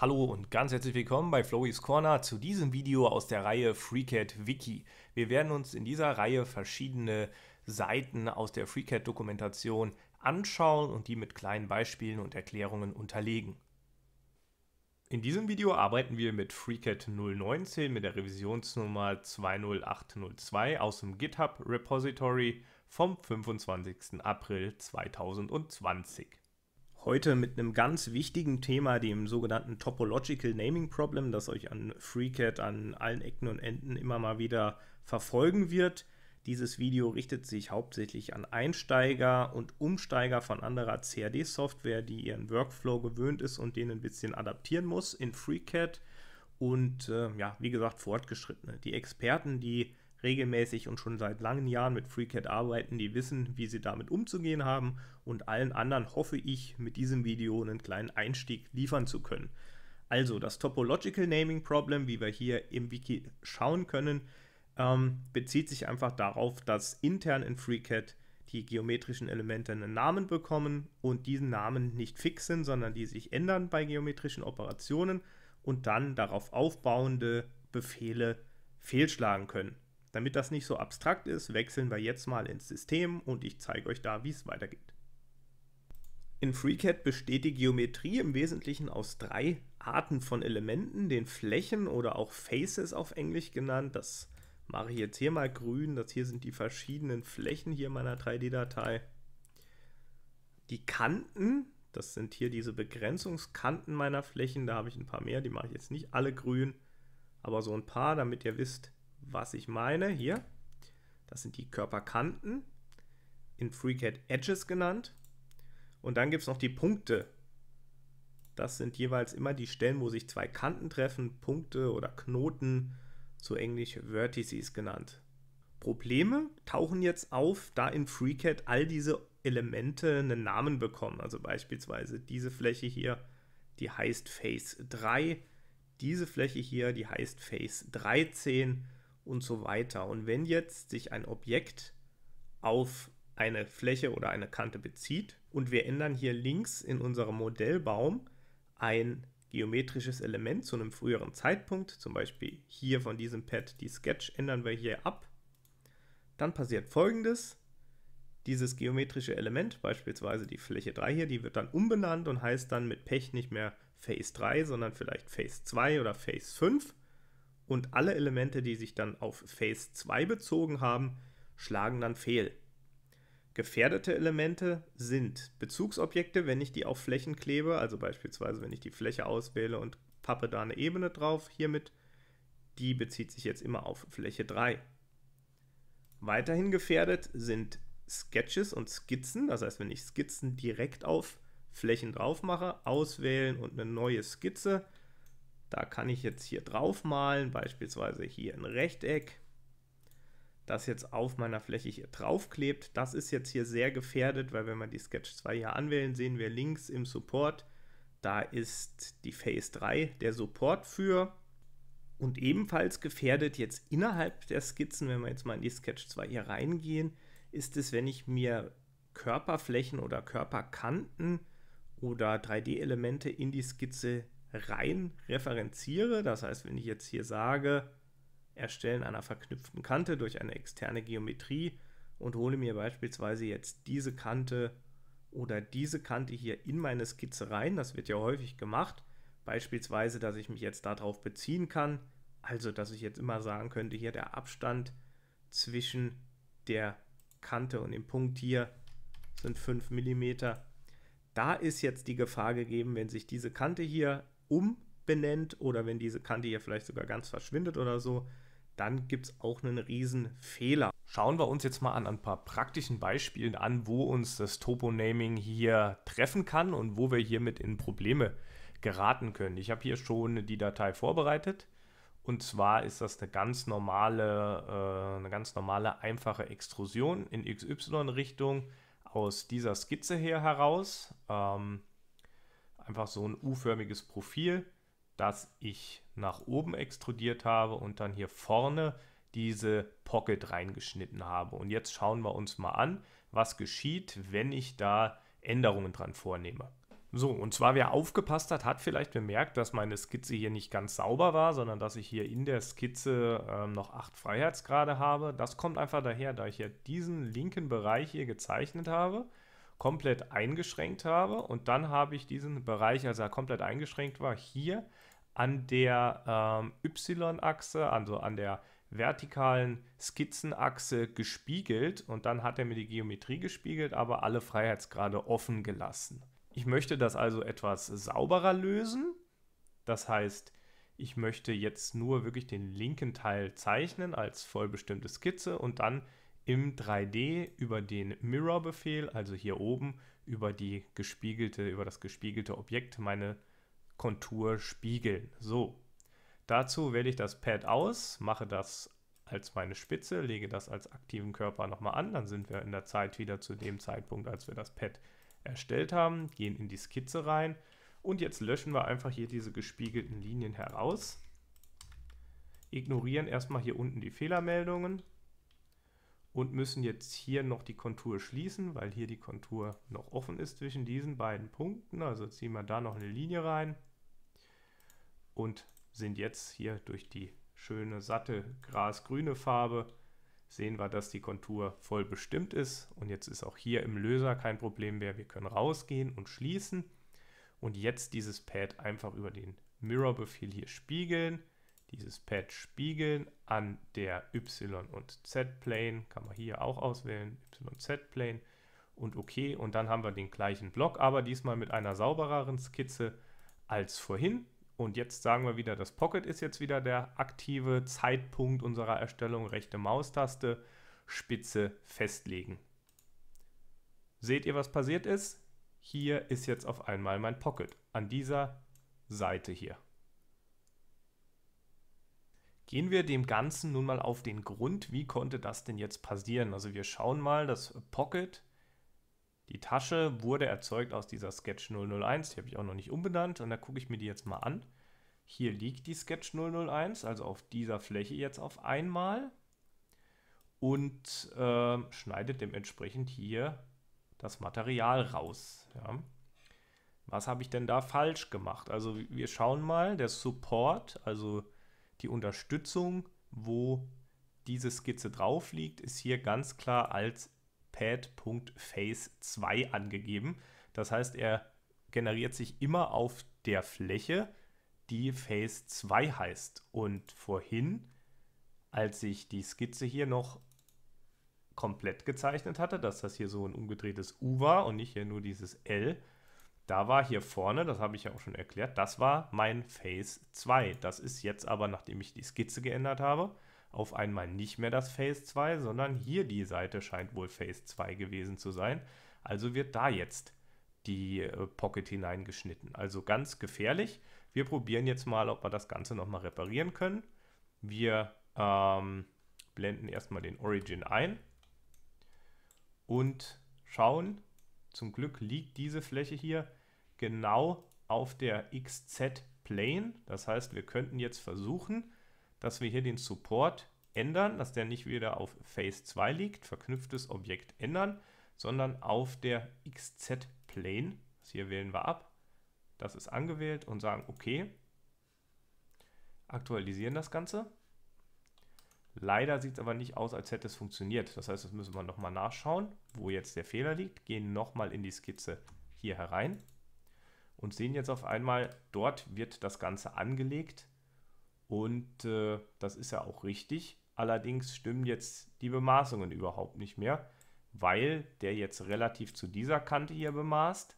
Hallo und ganz herzlich willkommen bei Flowys Corner zu diesem Video aus der Reihe FreeCAD Wiki. Wir werden uns in dieser Reihe verschiedene Seiten aus der FreeCAD Dokumentation anschauen und die mit kleinen Beispielen und Erklärungen unterlegen. In diesem Video arbeiten wir mit FreeCAD 019 mit der Revisionsnummer 20802 aus dem GitHub Repository vom 25. April 2020. Heute mit einem ganz wichtigen Thema, dem sogenannten Topological Naming Problem, das euch an FreeCAD an allen Ecken und Enden immer mal wieder verfolgen wird. Dieses Video richtet sich hauptsächlich an Einsteiger und Umsteiger von anderer CAD-Software, die ihren Workflow gewöhnt ist und den ein bisschen adaptieren muss in FreeCAD. Und äh, ja, wie gesagt, Fortgeschrittene. Die Experten, die regelmäßig und schon seit langen Jahren mit FreeCAD arbeiten, die wissen, wie sie damit umzugehen haben und allen anderen hoffe ich, mit diesem Video einen kleinen Einstieg liefern zu können. Also das Topological Naming Problem, wie wir hier im Wiki schauen können, ähm, bezieht sich einfach darauf, dass intern in FreeCAD die geometrischen Elemente einen Namen bekommen und diesen Namen nicht fix sind, sondern die sich ändern bei geometrischen Operationen und dann darauf aufbauende Befehle fehlschlagen können. Damit das nicht so abstrakt ist, wechseln wir jetzt mal ins System und ich zeige euch da, wie es weitergeht. In FreeCAD besteht die Geometrie im Wesentlichen aus drei Arten von Elementen, den Flächen oder auch Faces auf Englisch genannt. Das mache ich jetzt hier mal grün, das hier sind die verschiedenen Flächen hier meiner 3D-Datei. Die Kanten, das sind hier diese Begrenzungskanten meiner Flächen, da habe ich ein paar mehr, die mache ich jetzt nicht alle grün, aber so ein paar, damit ihr wisst, was ich meine. Hier, das sind die Körperkanten, in FreeCAD Edges genannt. Und dann gibt es noch die Punkte. Das sind jeweils immer die Stellen, wo sich zwei Kanten treffen, Punkte oder Knoten, zu englisch Vertices genannt. Probleme tauchen jetzt auf, da in FreeCAD all diese Elemente einen Namen bekommen. Also beispielsweise diese Fläche hier, die heißt Phase 3, diese Fläche hier, die heißt Phase 13 und so weiter. Und wenn jetzt sich ein Objekt auf eine Fläche oder eine Kante bezieht und wir ändern hier links in unserem Modellbaum ein geometrisches Element zu einem früheren Zeitpunkt, zum Beispiel hier von diesem Pad die Sketch ändern wir hier ab, dann passiert folgendes. Dieses geometrische Element, beispielsweise die Fläche 3 hier, die wird dann umbenannt und heißt dann mit Pech nicht mehr Phase 3, sondern vielleicht Phase 2 oder Phase 5 und alle Elemente, die sich dann auf Phase 2 bezogen haben, schlagen dann fehl. Gefährdete Elemente sind Bezugsobjekte, wenn ich die auf Flächen klebe, also beispielsweise wenn ich die Fläche auswähle und pappe da eine Ebene drauf, hiermit, die bezieht sich jetzt immer auf Fläche 3. Weiterhin gefährdet sind Sketches und Skizzen, das heißt, wenn ich Skizzen direkt auf Flächen drauf mache, auswählen und eine neue Skizze, da kann ich jetzt hier drauf malen, beispielsweise hier ein Rechteck, das jetzt auf meiner Fläche hier drauf klebt. Das ist jetzt hier sehr gefährdet, weil wenn wir die Sketch 2 hier anwählen, sehen wir links im Support, da ist die Phase 3 der Support für. Und ebenfalls gefährdet jetzt innerhalb der Skizzen, wenn wir jetzt mal in die Sketch 2 hier reingehen, ist es, wenn ich mir Körperflächen oder Körperkanten oder 3D-Elemente in die Skizze rein referenziere. Das heißt, wenn ich jetzt hier sage, Erstellen einer verknüpften Kante durch eine externe Geometrie und hole mir beispielsweise jetzt diese Kante oder diese Kante hier in meine Skizze rein, das wird ja häufig gemacht, beispielsweise, dass ich mich jetzt darauf beziehen kann, also dass ich jetzt immer sagen könnte, hier der Abstand zwischen der Kante und dem Punkt hier sind 5 mm. Da ist jetzt die Gefahr gegeben, wenn sich diese Kante hier umbenennt oder wenn diese Kante hier vielleicht sogar ganz verschwindet oder so, dann gibt es auch einen riesen Fehler. Schauen wir uns jetzt mal an ein paar praktischen Beispielen an, wo uns das Toponaming hier treffen kann und wo wir hiermit in Probleme geraten können. Ich habe hier schon die Datei vorbereitet. Und zwar ist das eine ganz normale, äh, eine ganz normale einfache Extrusion in XY-Richtung aus dieser Skizze hier heraus. Ähm, einfach so ein U-förmiges Profil, das ich nach oben extrudiert habe und dann hier vorne diese Pocket reingeschnitten habe. Und jetzt schauen wir uns mal an, was geschieht, wenn ich da Änderungen dran vornehme. So, und zwar wer aufgepasst hat, hat vielleicht bemerkt, dass meine Skizze hier nicht ganz sauber war, sondern dass ich hier in der Skizze ähm, noch acht Freiheitsgrade habe. Das kommt einfach daher, da ich ja diesen linken Bereich hier gezeichnet habe komplett eingeschränkt habe. Und dann habe ich diesen Bereich, als er komplett eingeschränkt war, hier an der ähm, Y-Achse, also an der vertikalen Skizzenachse gespiegelt und dann hat er mir die Geometrie gespiegelt, aber alle Freiheitsgrade offen gelassen. Ich möchte das also etwas sauberer lösen. Das heißt, ich möchte jetzt nur wirklich den linken Teil zeichnen als vollbestimmte Skizze und dann im 3D über den Mirror-Befehl, also hier oben, über die gespiegelte, über das gespiegelte Objekt meine Kontur spiegeln. So. Dazu wähle ich das Pad aus, mache das als meine Spitze, lege das als aktiven Körper nochmal an, dann sind wir in der Zeit wieder zu dem Zeitpunkt, als wir das Pad erstellt haben, gehen in die Skizze rein und jetzt löschen wir einfach hier diese gespiegelten Linien heraus, ignorieren erstmal hier unten die Fehlermeldungen, und müssen jetzt hier noch die Kontur schließen, weil hier die Kontur noch offen ist zwischen diesen beiden Punkten. Also ziehen wir da noch eine Linie rein und sind jetzt hier durch die schöne satte grasgrüne Farbe sehen wir, dass die Kontur voll bestimmt ist und jetzt ist auch hier im Löser kein Problem mehr. Wir können rausgehen und schließen und jetzt dieses Pad einfach über den Mirror-Befehl hier spiegeln dieses Pad spiegeln an der Y- und Z-Plane. Kann man hier auch auswählen, Y-Z-Plane und OK. Und dann haben wir den gleichen Block, aber diesmal mit einer saubereren Skizze als vorhin. Und jetzt sagen wir wieder, das Pocket ist jetzt wieder der aktive Zeitpunkt unserer Erstellung. Rechte Maustaste, Spitze festlegen. Seht ihr, was passiert ist? Hier ist jetzt auf einmal mein Pocket an dieser Seite hier. Gehen wir dem Ganzen nun mal auf den Grund, wie konnte das denn jetzt passieren? Also wir schauen mal, das Pocket, die Tasche wurde erzeugt aus dieser Sketch 001, die habe ich auch noch nicht umbenannt und da gucke ich mir die jetzt mal an. Hier liegt die Sketch 001, also auf dieser Fläche jetzt auf einmal und äh, schneidet dementsprechend hier das Material raus. Ja. Was habe ich denn da falsch gemacht? Also wir schauen mal, der Support, also die Unterstützung, wo diese Skizze drauf liegt, ist hier ganz klar als pad.face 2 angegeben. Das heißt, er generiert sich immer auf der Fläche, die Phase 2 heißt. Und vorhin, als ich die Skizze hier noch komplett gezeichnet hatte, dass das hier so ein umgedrehtes U war und nicht hier nur dieses L, da war hier vorne, das habe ich ja auch schon erklärt, das war mein Phase 2. Das ist jetzt aber, nachdem ich die Skizze geändert habe, auf einmal nicht mehr das Phase 2, sondern hier die Seite scheint wohl Phase 2 gewesen zu sein. Also wird da jetzt die äh, Pocket hineingeschnitten. Also ganz gefährlich. Wir probieren jetzt mal, ob wir das Ganze nochmal reparieren können. Wir ähm, blenden erstmal den Origin ein und schauen. Zum Glück liegt diese Fläche hier genau auf der XZ-Plane. Das heißt, wir könnten jetzt versuchen, dass wir hier den Support ändern, dass der nicht wieder auf Phase 2 liegt, verknüpftes Objekt ändern, sondern auf der XZ-Plane. Das hier wählen wir ab. Das ist angewählt und sagen OK. Aktualisieren das Ganze. Leider sieht es aber nicht aus, als hätte es funktioniert. Das heißt, das müssen wir nochmal nachschauen, wo jetzt der Fehler liegt. Gehen nochmal in die Skizze hier herein und sehen jetzt auf einmal, dort wird das Ganze angelegt. Und äh, das ist ja auch richtig. Allerdings stimmen jetzt die Bemaßungen überhaupt nicht mehr, weil der jetzt relativ zu dieser Kante hier bemaßt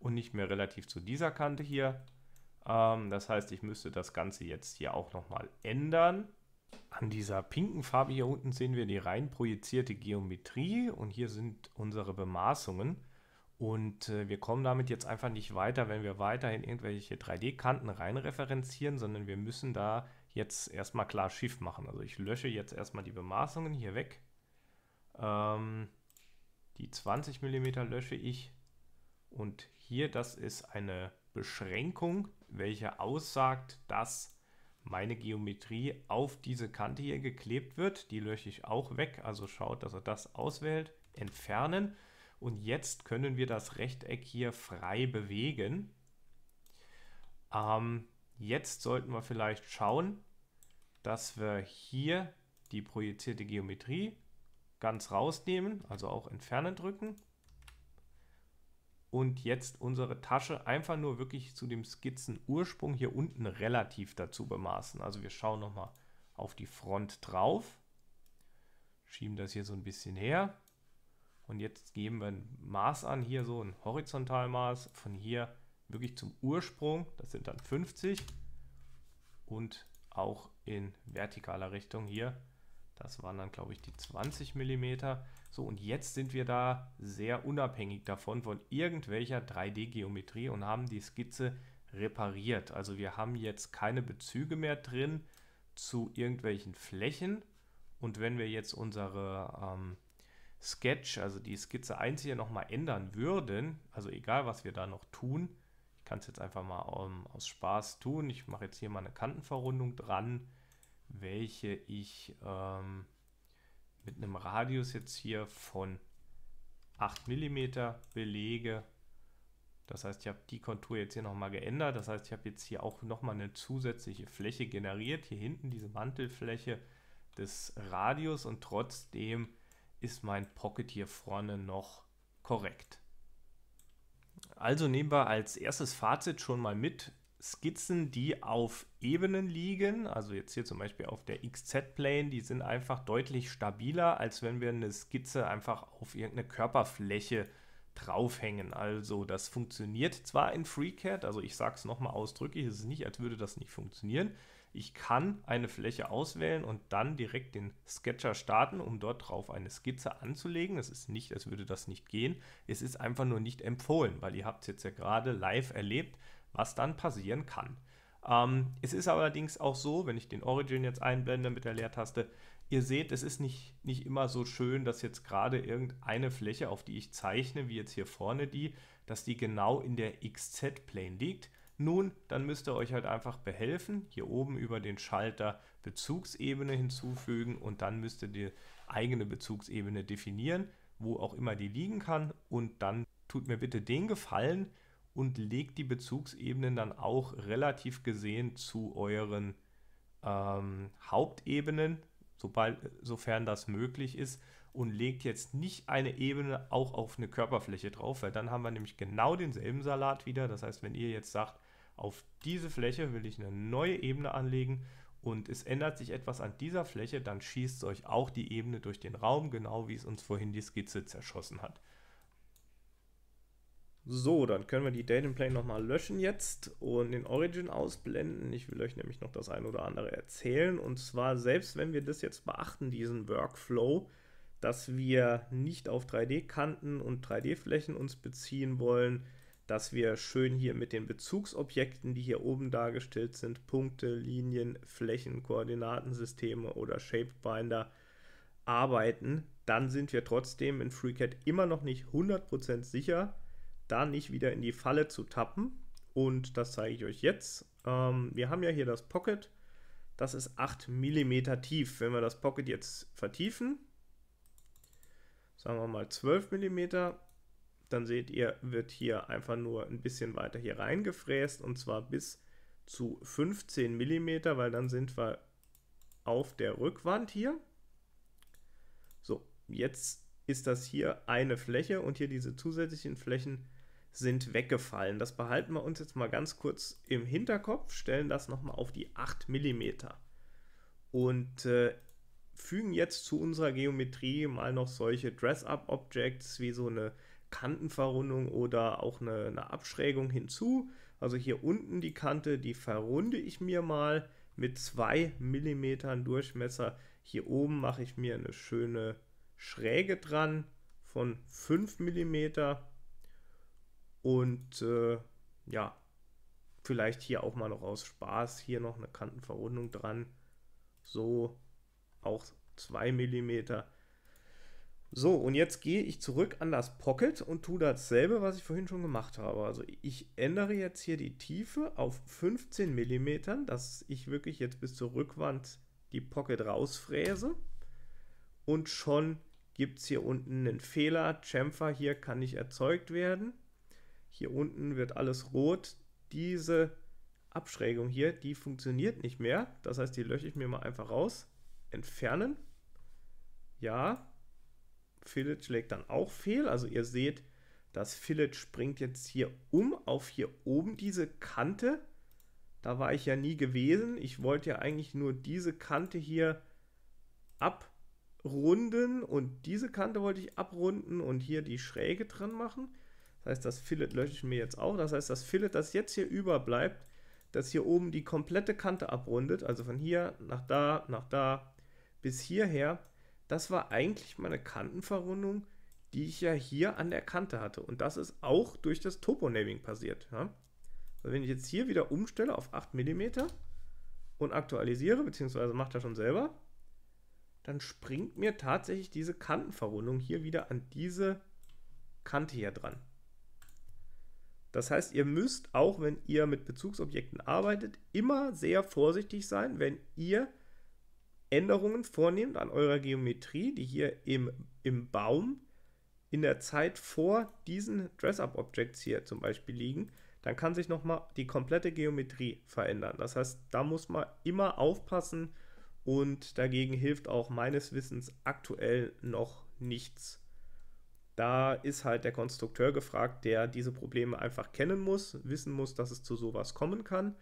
und nicht mehr relativ zu dieser Kante hier. Ähm, das heißt, ich müsste das Ganze jetzt hier auch nochmal ändern. An dieser pinken Farbe hier unten sehen wir die rein projizierte Geometrie und hier sind unsere Bemaßungen. Und äh, wir kommen damit jetzt einfach nicht weiter, wenn wir weiterhin irgendwelche 3D-Kanten reinreferenzieren, sondern wir müssen da jetzt erstmal klar Schiff machen. Also ich lösche jetzt erstmal die Bemaßungen hier weg. Ähm, die 20 mm lösche ich. Und hier, das ist eine Beschränkung, welche aussagt, dass meine Geometrie auf diese Kante hier geklebt wird. Die lösche ich auch weg. Also schaut, dass er das auswählt. Entfernen. Und jetzt können wir das Rechteck hier frei bewegen. Ähm, jetzt sollten wir vielleicht schauen, dass wir hier die projizierte Geometrie ganz rausnehmen, also auch entfernen drücken. Und jetzt unsere Tasche einfach nur wirklich zu dem Skizzenursprung hier unten relativ dazu bemaßen. Also wir schauen nochmal auf die Front drauf, schieben das hier so ein bisschen her und jetzt geben wir ein Maß an, hier so ein Horizontalmaß von hier wirklich zum Ursprung, das sind dann 50 und auch in vertikaler Richtung hier, das waren dann glaube ich die 20 mm. So und jetzt sind wir da sehr unabhängig davon von irgendwelcher 3D-Geometrie und haben die Skizze repariert. Also wir haben jetzt keine Bezüge mehr drin zu irgendwelchen Flächen und wenn wir jetzt unsere ähm, Sketch, also die Skizze 1 hier nochmal ändern würden, also egal was wir da noch tun, ich kann es jetzt einfach mal um, ähm, aus Spaß tun, ich mache jetzt hier mal eine Kantenverrundung dran, welche ich ähm, mit einem Radius jetzt hier von 8 mm belege. Das heißt, ich habe die Kontur jetzt hier nochmal geändert, das heißt, ich habe jetzt hier auch nochmal eine zusätzliche Fläche generiert, hier hinten diese Mantelfläche des Radius und trotzdem ist mein Pocket hier vorne noch korrekt. Also nehmen wir als erstes Fazit schon mal mit Skizzen, die auf Ebenen liegen, also jetzt hier zum Beispiel auf der XZ-Plane, die sind einfach deutlich stabiler, als wenn wir eine Skizze einfach auf irgendeine Körperfläche draufhängen. Also das funktioniert zwar in FreeCAD, also ich sage es nochmal ausdrücklich, es ist nicht, als würde das nicht funktionieren. Ich kann eine Fläche auswählen und dann direkt den Sketcher starten, um dort drauf eine Skizze anzulegen. Es ist nicht, als würde das nicht gehen. Es ist einfach nur nicht empfohlen, weil ihr habt es jetzt ja gerade live erlebt, was dann passieren kann. Ähm, es ist allerdings auch so, wenn ich den Origin jetzt einblende mit der Leertaste, ihr seht, es ist nicht, nicht immer so schön, dass jetzt gerade irgendeine Fläche, auf die ich zeichne, wie jetzt hier vorne die, dass die genau in der XZ-Plane liegt. Nun, dann müsst ihr euch halt einfach behelfen, hier oben über den Schalter Bezugsebene hinzufügen und dann müsst ihr die eigene Bezugsebene definieren, wo auch immer die liegen kann und dann tut mir bitte den Gefallen und legt die Bezugsebenen dann auch relativ gesehen zu euren ähm, Hauptebenen, sobald, sofern das möglich ist und legt jetzt nicht eine Ebene auch auf eine Körperfläche drauf, weil dann haben wir nämlich genau denselben Salat wieder. Das heißt, wenn ihr jetzt sagt, auf diese Fläche will ich eine neue Ebene anlegen und es ändert sich etwas an dieser Fläche, dann schießt euch auch die Ebene durch den Raum, genau wie es uns vorhin die Skizze zerschossen hat. So, dann können wir die Datenplane nochmal löschen jetzt und den Origin ausblenden. Ich will euch nämlich noch das ein oder andere erzählen. Und zwar, selbst wenn wir das jetzt beachten, diesen Workflow, dass wir nicht auf 3D-Kanten und 3D-Flächen uns beziehen wollen, dass wir schön hier mit den Bezugsobjekten, die hier oben dargestellt sind, Punkte, Linien, Flächen, Koordinatensysteme oder Shapebinder arbeiten, dann sind wir trotzdem in FreeCAD immer noch nicht 100% sicher, da nicht wieder in die Falle zu tappen. Und das zeige ich euch jetzt. Ähm, wir haben ja hier das Pocket. Das ist 8 mm tief. Wenn wir das Pocket jetzt vertiefen, sagen wir mal 12 mm, dann seht ihr, wird hier einfach nur ein bisschen weiter hier reingefräst und zwar bis zu 15 mm, weil dann sind wir auf der Rückwand hier. So, jetzt ist das hier eine Fläche und hier diese zusätzlichen Flächen sind weggefallen. Das behalten wir uns jetzt mal ganz kurz im Hinterkopf, stellen das nochmal auf die 8 mm und äh, fügen jetzt zu unserer Geometrie mal noch solche Dress-Up-Objects wie so eine Kantenverrundung oder auch eine, eine Abschrägung hinzu. Also hier unten die Kante, die verrunde ich mir mal mit 2 mm Durchmesser. Hier oben mache ich mir eine schöne Schräge dran von 5 mm und äh, ja, vielleicht hier auch mal noch aus Spaß hier noch eine Kantenverrundung dran. So auch 2 mm so, und jetzt gehe ich zurück an das Pocket und tue dasselbe, was ich vorhin schon gemacht habe. Also ich ändere jetzt hier die Tiefe auf 15 mm, dass ich wirklich jetzt bis zur Rückwand die Pocket rausfräse. Und schon gibt es hier unten einen Fehler. Chamfer hier kann nicht erzeugt werden. Hier unten wird alles rot. Diese Abschrägung hier, die funktioniert nicht mehr. Das heißt, die lösche ich mir mal einfach raus. Entfernen. Ja, Fillet schlägt dann auch fehl. Also ihr seht, das Fillet springt jetzt hier um auf hier oben diese Kante. Da war ich ja nie gewesen. Ich wollte ja eigentlich nur diese Kante hier abrunden und diese Kante wollte ich abrunden und hier die Schräge dran machen. Das heißt, das Fillet lösche ich mir jetzt auch. Das heißt, das Fillet, das jetzt hier überbleibt, das hier oben die komplette Kante abrundet, also von hier nach da, nach da bis hierher, das war eigentlich meine Kantenverrundung, die ich ja hier an der Kante hatte. Und das ist auch durch das Toponaming passiert. Ja? Also wenn ich jetzt hier wieder umstelle auf 8 mm und aktualisiere, beziehungsweise macht er schon selber, dann springt mir tatsächlich diese Kantenverrundung hier wieder an diese Kante hier dran. Das heißt, ihr müsst auch, wenn ihr mit Bezugsobjekten arbeitet, immer sehr vorsichtig sein, wenn ihr Änderungen vornehmt an eurer Geometrie, die hier im, im Baum in der Zeit vor diesen Dress-Up-Objects hier zum Beispiel liegen, dann kann sich nochmal die komplette Geometrie verändern. Das heißt, da muss man immer aufpassen und dagegen hilft auch meines Wissens aktuell noch nichts. Da ist halt der Konstrukteur gefragt, der diese Probleme einfach kennen muss, wissen muss, dass es zu sowas kommen kann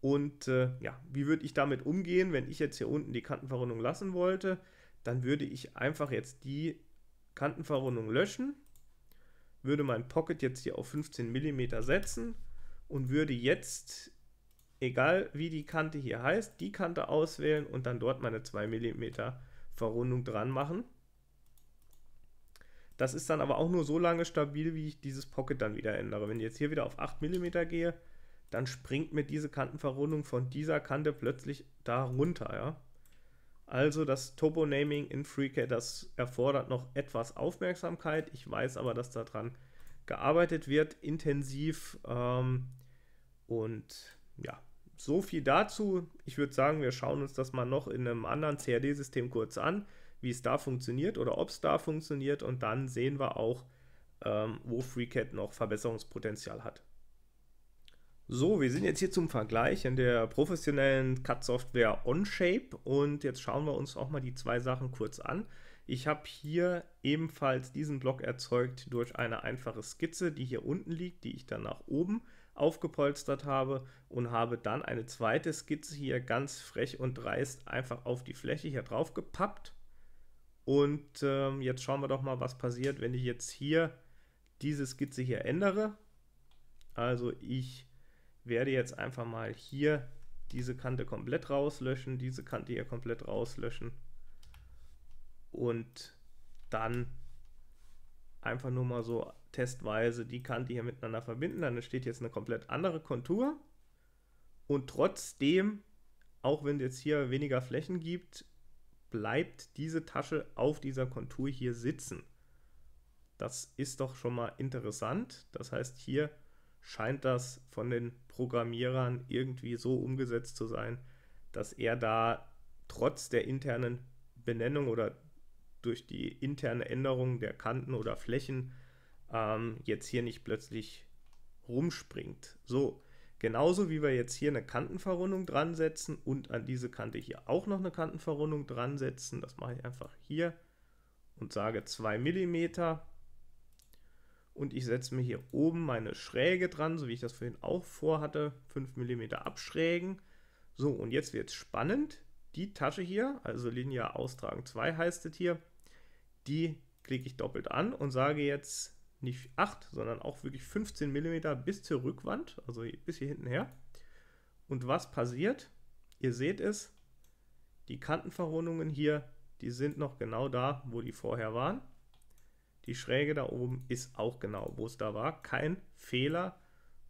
und äh, ja, wie würde ich damit umgehen, wenn ich jetzt hier unten die Kantenverrundung lassen wollte? Dann würde ich einfach jetzt die Kantenverrundung löschen, würde mein Pocket jetzt hier auf 15 mm setzen und würde jetzt, egal wie die Kante hier heißt, die Kante auswählen und dann dort meine 2 mm Verrundung dran machen. Das ist dann aber auch nur so lange stabil, wie ich dieses Pocket dann wieder ändere. Wenn ich jetzt hier wieder auf 8 mm gehe, dann springt mir diese Kantenverrundung von dieser Kante plötzlich da runter, ja. Also das Topo-Naming in FreeCAD, das erfordert noch etwas Aufmerksamkeit. Ich weiß aber, dass daran gearbeitet wird, intensiv. Ähm, und ja, so viel dazu. Ich würde sagen, wir schauen uns das mal noch in einem anderen CAD-System kurz an, wie es da funktioniert oder ob es da funktioniert. Und dann sehen wir auch, ähm, wo FreeCAD noch Verbesserungspotenzial hat. So, wir sind jetzt hier zum Vergleich in der professionellen Cut-Software OnShape und jetzt schauen wir uns auch mal die zwei Sachen kurz an. Ich habe hier ebenfalls diesen Block erzeugt durch eine einfache Skizze, die hier unten liegt, die ich dann nach oben aufgepolstert habe und habe dann eine zweite Skizze hier ganz frech und dreist einfach auf die Fläche hier drauf gepappt. Und ähm, jetzt schauen wir doch mal, was passiert, wenn ich jetzt hier diese Skizze hier ändere. Also ich werde jetzt einfach mal hier diese Kante komplett rauslöschen, diese Kante hier komplett rauslöschen und dann einfach nur mal so testweise die Kante hier miteinander verbinden, dann entsteht jetzt eine komplett andere Kontur und trotzdem, auch wenn es jetzt hier weniger Flächen gibt, bleibt diese Tasche auf dieser Kontur hier sitzen. Das ist doch schon mal interessant, das heißt hier scheint das von den Programmierern irgendwie so umgesetzt zu sein, dass er da trotz der internen Benennung oder durch die interne Änderung der Kanten oder Flächen ähm, jetzt hier nicht plötzlich rumspringt. So, genauso wie wir jetzt hier eine Kantenverrundung dran setzen und an diese Kante hier auch noch eine Kantenverrundung dran setzen, das mache ich einfach hier und sage 2 mm und ich setze mir hier oben meine Schräge dran, so wie ich das vorhin auch vorhatte, 5 mm abschrägen. So, und jetzt wird es spannend. Die Tasche hier, also linear austragen 2 heißt es hier, die klicke ich doppelt an und sage jetzt nicht 8, sondern auch wirklich 15 mm bis zur Rückwand, also bis hier hinten her. Und was passiert? Ihr seht es, die Kantenverrundungen hier, die sind noch genau da, wo die vorher waren. Die Schräge da oben ist auch genau, wo es da war. Kein Fehler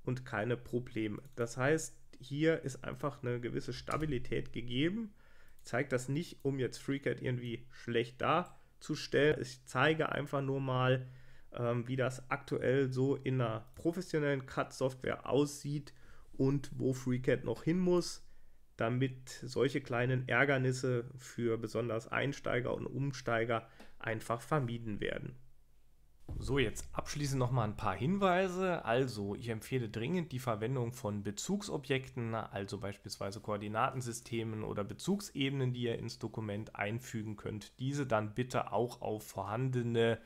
und keine Probleme. Das heißt, hier ist einfach eine gewisse Stabilität gegeben. Ich zeige das nicht, um jetzt FreeCAD irgendwie schlecht darzustellen. Ich zeige einfach nur mal, ähm, wie das aktuell so in einer professionellen CAD-Software aussieht und wo FreeCAD noch hin muss, damit solche kleinen Ärgernisse für besonders Einsteiger und Umsteiger einfach vermieden werden so jetzt abschließend nochmal ein paar Hinweise. Also, ich empfehle dringend die Verwendung von Bezugsobjekten, also beispielsweise Koordinatensystemen oder Bezugsebenen, die ihr ins Dokument einfügen könnt. Diese dann bitte auch auf vorhandene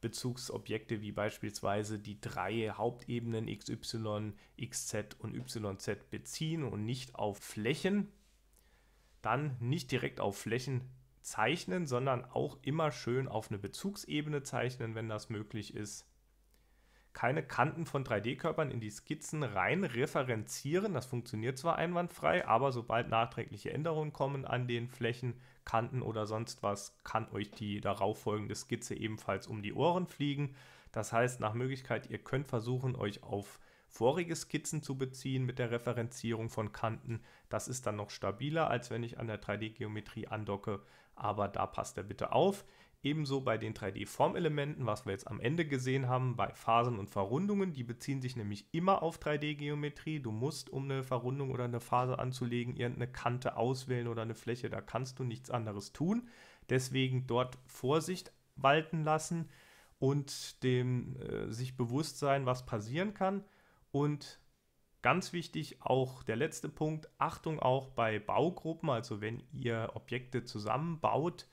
Bezugsobjekte wie beispielsweise die drei Hauptebenen XY, XZ und YZ beziehen und nicht auf Flächen. Dann nicht direkt auf Flächen zeichnen, sondern auch immer schön auf eine Bezugsebene zeichnen, wenn das möglich ist. Keine Kanten von 3D-Körpern in die Skizzen rein referenzieren, das funktioniert zwar einwandfrei, aber sobald nachträgliche Änderungen kommen an den Flächen, Kanten oder sonst was, kann euch die darauffolgende Skizze ebenfalls um die Ohren fliegen. Das heißt, nach Möglichkeit, ihr könnt versuchen, euch auf vorige Skizzen zu beziehen mit der Referenzierung von Kanten. Das ist dann noch stabiler, als wenn ich an der 3D-Geometrie andocke, aber da passt er bitte auf. Ebenso bei den 3D-Formelementen, was wir jetzt am Ende gesehen haben, bei Phasen und Verrundungen, die beziehen sich nämlich immer auf 3D-Geometrie. Du musst, um eine Verrundung oder eine Phase anzulegen, irgendeine Kante auswählen oder eine Fläche, da kannst du nichts anderes tun. Deswegen dort Vorsicht walten lassen und dem äh, sich bewusst sein, was passieren kann. Und ganz wichtig auch der letzte Punkt, Achtung auch bei Baugruppen, also wenn ihr Objekte zusammenbaut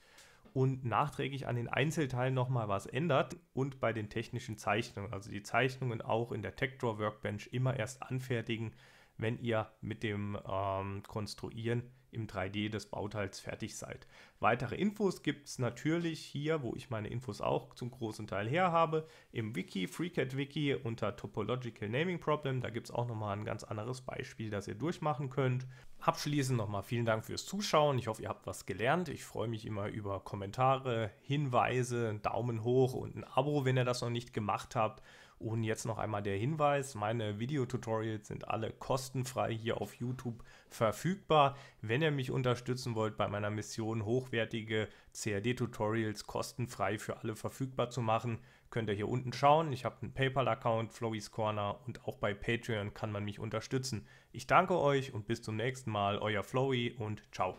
und nachträglich an den Einzelteilen nochmal was ändert und bei den technischen Zeichnungen, also die Zeichnungen auch in der TechDraw Workbench immer erst anfertigen, wenn ihr mit dem ähm, Konstruieren im 3D des Bauteils fertig seid. Weitere Infos gibt es natürlich hier, wo ich meine Infos auch zum großen Teil her habe, im Wiki, FreeCAD Wiki unter Topological Naming Problem. Da gibt es auch nochmal ein ganz anderes Beispiel, das ihr durchmachen könnt. Abschließend nochmal vielen Dank fürs Zuschauen. Ich hoffe, ihr habt was gelernt. Ich freue mich immer über Kommentare, Hinweise, einen Daumen hoch und ein Abo, wenn ihr das noch nicht gemacht habt. Und jetzt noch einmal der Hinweis, meine Videotutorials sind alle kostenfrei hier auf YouTube verfügbar. Wenn ihr mich unterstützen wollt bei meiner Mission, hochwertige CAD-Tutorials kostenfrei für alle verfügbar zu machen, könnt ihr hier unten schauen. Ich habe einen PayPal-Account, Flowys Corner und auch bei Patreon kann man mich unterstützen. Ich danke euch und bis zum nächsten Mal, euer Flowy und ciao.